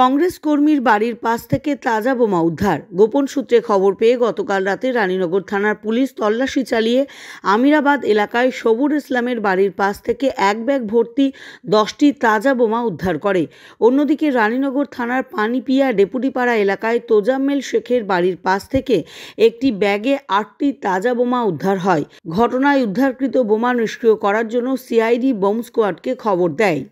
কংগ্রেস কর্মীর বাড়ির পাশ থেকে তাজা বোমা উদ্ধার গোপন সূত্রে খবর পেয়ে গতকাল রাতে রানীনগর থানার পুলিশ তল্লাশি চালিয়ে আমিরাবাদ এলাকায় সবুর ইসলামের বাড়ির পাশ থেকে এক ব্যাগ ভর্তি দশটি তাজা বোমা উদ্ধার করে অন্যদিকে রানীনগর থানার পানিপিয়া ডেপুটিপাড়া এলাকায় তোজাম্মেল শেখের বাড়ির পাশ থেকে একটি ব্যাগে আটটি তাজা বোমা উদ্ধার হয় ঘটনায় উদ্ধারকৃত বোমা নিষ্ক্রিয় করার জন্য সিআইডি বোম স্কোয়াডকে খবর দেয়